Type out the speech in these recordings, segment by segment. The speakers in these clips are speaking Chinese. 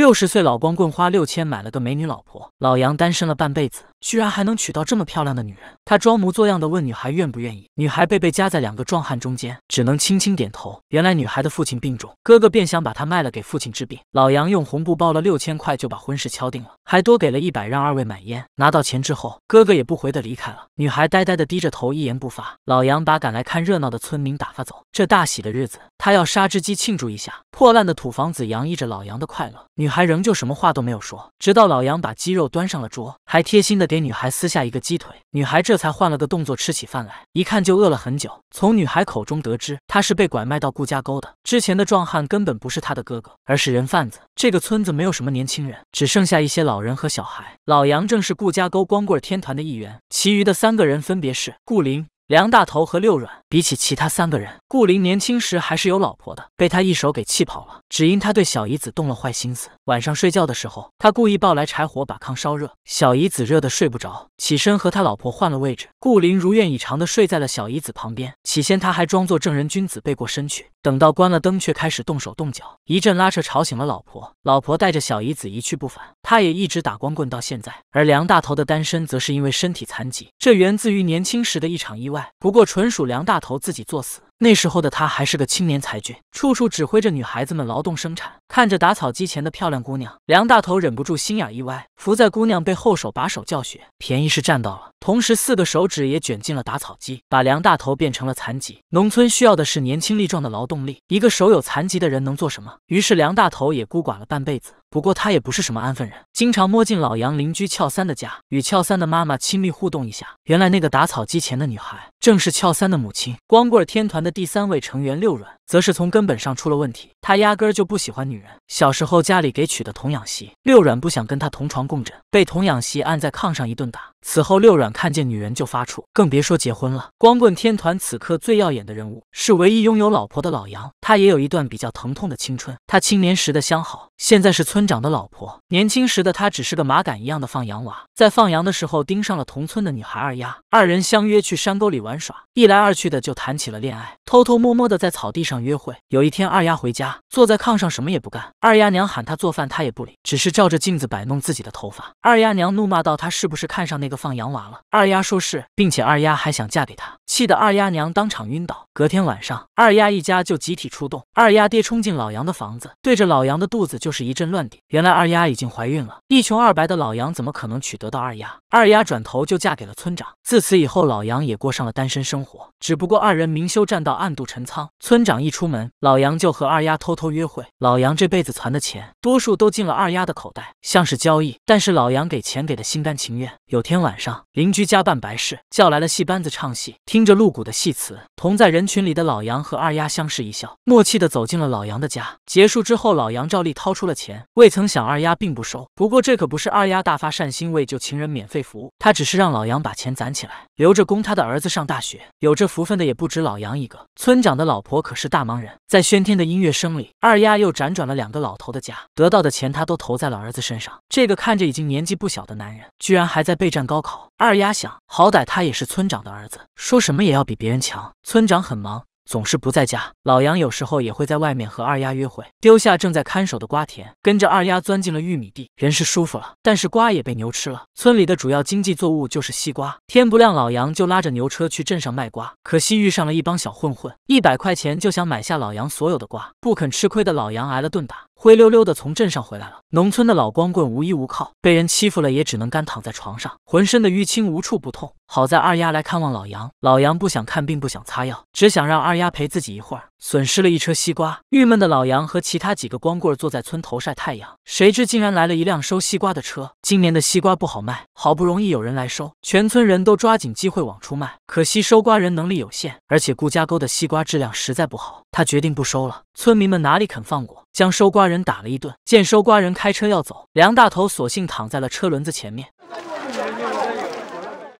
六十岁老光棍花六千买了个美女老婆，老杨单身了半辈子，居然还能娶到这么漂亮的女人。他装模作样的问女孩愿不愿意，女孩被被夹在两个壮汉中间，只能轻轻点头。原来女孩的父亲病重，哥哥便想把她卖了给父亲治病。老杨用红布包了六千块，就把婚事敲定了。还多给了一百，让二位买烟。拿到钱之后，哥哥也不回的离开了。女孩呆呆的低着头，一言不发。老杨把赶来看热闹的村民打发走。这大喜的日子，他要杀只鸡庆祝一下。破烂的土房子洋溢着老杨的快乐。女孩仍旧什么话都没有说，直到老杨把鸡肉端上了桌，还贴心的给女孩撕下一个鸡腿。女孩这才换了个动作吃起饭来，一看就饿了很久。从女孩口中得知，她是被拐卖到顾家沟的。之前的壮汉根本不是她的哥哥，而是人贩子。这个村子没有什么年轻人，只剩下一些老。老人和小孩，老杨正是顾家沟光棍天团的一员，其余的三个人分别是顾林。梁大头和六软比起其他三个人，顾林年轻时还是有老婆的，被他一手给气跑了，只因他对小姨子动了坏心思。晚上睡觉的时候，他故意抱来柴火把炕烧热，小姨子热得睡不着，起身和他老婆换了位置。顾林如愿以偿的睡在了小姨子旁边。起先他还装作正人君子背过身去，等到关了灯，却开始动手动脚，一阵拉扯吵醒了老婆。老婆带着小姨子一去不返，他也一直打光棍到现在。而梁大头的单身则是因为身体残疾，这源自于年轻时的一场意外。不过纯属梁大头自己作死。那时候的他还是个青年才俊，处处指挥着女孩子们劳动生产，看着打草机前的漂亮姑娘，梁大头忍不住心眼一歪，扶在姑娘背后手把手教学，便宜是占到了，同时四个手指也卷进了打草机，把梁大头变成了残疾。农村需要的是年轻力壮的劳动力，一个手有残疾的人能做什么？于是梁大头也孤寡了半辈子。不过他也不是什么安分人，经常摸进老杨邻居俏三的家，与俏三的妈妈亲密互动一下。原来那个打草机前的女孩，正是俏三的母亲——光棍天团的第三位成员六软。则是从根本上出了问题，他压根儿就不喜欢女人。小时候家里给娶的童养媳六软不想跟他同床共枕，被童养媳按在炕上一顿打。此后六软看见女人就发怵，更别说结婚了。光棍天团此刻最耀眼的人物是唯一拥有老婆的老杨，他也有一段比较疼痛的青春。他青年时的相好现在是村长的老婆，年轻时的他只是个麻杆一样的放羊娃，在放羊的时候盯上了同村的女孩二丫，二人相约去山沟里玩耍，一来二去的就谈起了恋爱，偷偷摸摸的在草地上。约会有一天，二丫回家，坐在炕上什么也不干。二丫娘喊她做饭，她也不理，只是照着镜子摆弄自己的头发。二丫娘怒骂道：“她是不是看上那个放羊娃了？”二丫说是，并且二丫还想嫁给他。气得二丫娘当场晕倒。隔天晚上，二丫一家就集体出动。二丫爹冲进老杨的房子，对着老杨的肚子就是一阵乱顶。原来二丫已经怀孕了。一穷二白的老杨怎么可能娶得到二丫？二丫转头就嫁给了村长。自此以后，老杨也过上了单身生活。只不过二人明修栈道，暗度陈仓。村长一。出门，老杨就和二丫偷偷约会。老杨这辈子攒的钱，多数都进了二丫的口袋，像是交易，但是老杨给钱给的心甘情愿。有天晚上，邻居家办白事，叫来了戏班子唱戏，听着露骨的戏词，同在人群里的老杨和二丫相视一笑，默契的走进了老杨的家。结束之后，老杨照例掏出了钱，未曾想二丫并不收。不过这可不是二丫大发善心为旧情人免费服务，她只是让老杨把钱攒起来，留着供他的儿子上大学。有这福分的也不止老杨一个，村长的老婆可是大。大忙人在喧天的音乐声里，二丫又辗转了两个老头的家，得到的钱她都投在了儿子身上。这个看着已经年纪不小的男人，居然还在备战高考。二丫想，好歹他也是村长的儿子，说什么也要比别人强。村长很忙。总是不在家，老杨有时候也会在外面和二丫约会，丢下正在看守的瓜田，跟着二丫钻进了玉米地。人是舒服了，但是瓜也被牛吃了。村里的主要经济作物就是西瓜，天不亮老杨就拉着牛车去镇上卖瓜。可惜遇上了一帮小混混，一百块钱就想买下老杨所有的瓜，不肯吃亏的老杨挨了顿打。灰溜溜的从镇上回来了。农村的老光棍无依无靠，被人欺负了，也只能干躺在床上，浑身的淤青无处不痛。好在二丫来看望老杨，老杨不想看病，不想擦药，只想让二丫陪自己一会儿。损失了一车西瓜，郁闷的老杨和其他几个光棍坐在村头晒太阳。谁知竟然来了一辆收西瓜的车。今年的西瓜不好卖，好不容易有人来收，全村人都抓紧机会往出卖。可惜收瓜人能力有限，而且顾家沟的西瓜质量实在不好，他决定不收了。村民们哪里肯放过，将收瓜人打了一顿。见收瓜人开车要走，梁大头索性躺在了车轮子前面。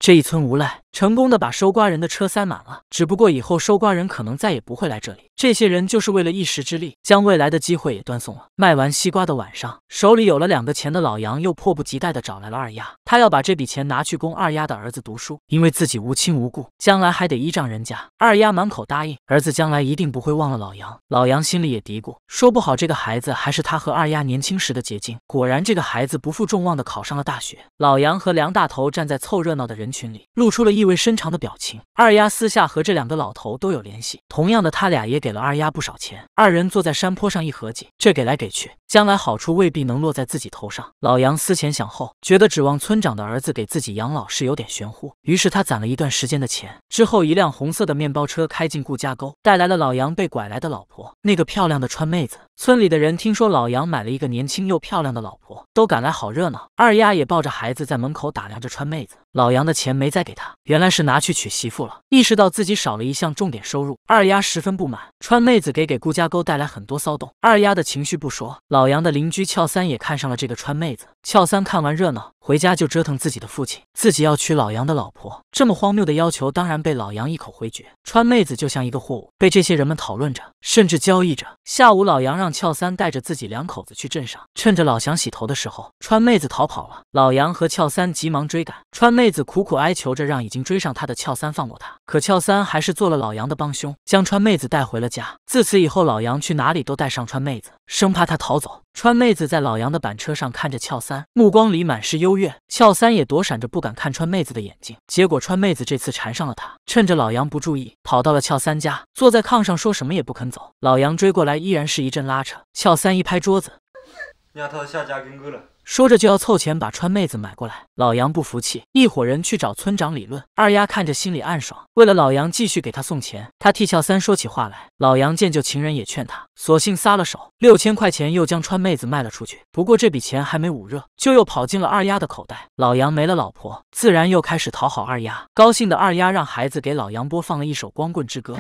这一村无赖成功的把收瓜人的车塞满了，只不过以后收瓜人可能再也不会来这里。这些人就是为了一时之利，将未来的机会也断送了。卖完西瓜的晚上，手里有了两个钱的老杨又迫不及待的找来了二丫，他要把这笔钱拿去供二丫的儿子读书，因为自己无亲无故，将来还得依仗人家。二丫满口答应，儿子将来一定不会忘了老杨。老杨心里也嘀咕，说不好这个孩子还是他和二丫年轻时的结晶。果然，这个孩子不负众望的考上了大学。老杨和梁大头站在凑热闹的人。群里露出了意味深长的表情。二丫私下和这两个老头都有联系，同样的，他俩也给了二丫不少钱。二人坐在山坡上一合计，这给来给去。将来好处未必能落在自己头上。老杨思前想后，觉得指望村长的儿子给自己养老是有点玄乎。于是他攒了一段时间的钱，之后一辆红色的面包车开进顾家沟，带来了老杨被拐来的老婆，那个漂亮的川妹子。村里的人听说老杨买了一个年轻又漂亮的老婆，都赶来，好热闹。二丫也抱着孩子在门口打量着川妹子。老杨的钱没再给她，原来是拿去娶媳妇了。意识到自己少了一项重点收入，二丫十分不满。川妹子给给顾家沟带来很多骚动，二丫的情绪不说，老。老杨的邻居俏三也看上了这个川妹子。俏三看完热闹。回家就折腾自己的父亲，自己要娶老杨的老婆，这么荒谬的要求当然被老杨一口回绝。川妹子就像一个货物，被这些人们讨论着，甚至交易着。下午，老杨让俏三带着自己两口子去镇上，趁着老祥洗头的时候，川妹子逃跑了。老杨和俏三急忙追赶，川妹子苦苦哀求着，让已经追上她的俏三放过她，可俏三还是做了老杨的帮凶，将川妹子带回了家。自此以后，老杨去哪里都带上川妹子，生怕她逃走。川妹子在老杨的板车上看着俏三，目光里满是幽怨。俏三也躲闪着，不敢看川妹子的眼睛。结果川妹子这次缠上了他，趁着老杨不注意，跑到了俏三家，坐在炕上说什么也不肯走。老杨追过来，依然是一阵拉扯。俏三一拍桌子：“丫头下家跟哥了。”说着就要凑钱把川妹子买过来，老杨不服气，一伙人去找村长理论。二丫看着心里暗爽，为了老杨继续给他送钱，他替俏三说起话来。老杨见旧情人也劝他，索性撒了手，六千块钱又将川妹子卖了出去。不过这笔钱还没捂热，就又跑进了二丫的口袋。老杨没了老婆，自然又开始讨好二丫。高兴的二丫让孩子给老杨播放了一首《光棍之歌》。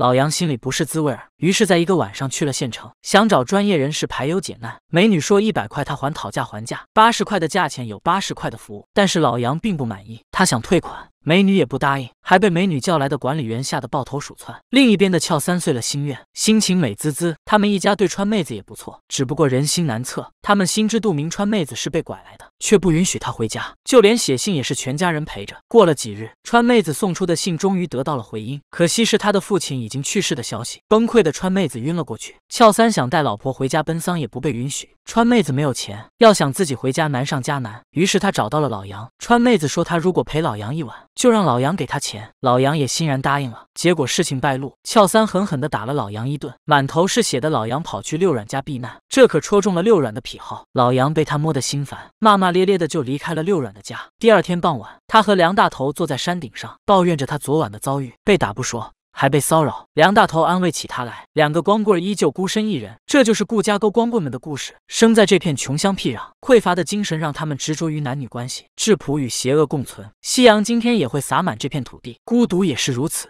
老杨心里不是滋味儿，于是在一个晚上去了县城，想找专业人士排忧解难。美女说一百块，他还讨价还价，八十块的价钱有八十块的服务，但是老杨并不满意，他想退款。美女也不答应，还被美女叫来的管理员吓得抱头鼠窜。另一边的俏三碎了心愿，心情美滋滋。他们一家对川妹子也不错，只不过人心难测。他们心知肚明川妹子是被拐来的，却不允许她回家，就连写信也是全家人陪着。过了几日，川妹子送出的信终于得到了回音，可惜是她的父亲已经去世的消息。崩溃的川妹子晕了过去。俏三想带老婆回家奔丧也不被允许。川妹子没有钱，要想自己回家难上加难。于是他找到了老杨。川妹子说，她如果陪老杨一晚。就让老杨给他钱，老杨也欣然答应了。结果事情败露，俏三狠狠的打了老杨一顿，满头是血的老杨跑去六软家避难，这可戳中了六软的癖好，老杨被他摸得心烦，骂骂咧咧的就离开了六软的家。第二天傍晚，他和梁大头坐在山顶上，抱怨着他昨晚的遭遇，被打不说。还被骚扰，梁大头安慰起他来。两个光棍依旧孤身一人，这就是顾家沟光棍们的故事。生在这片穷乡僻壤，匮乏的精神让他们执着于男女关系，质朴与邪恶共存。夕阳今天也会洒满这片土地，孤独也是如此。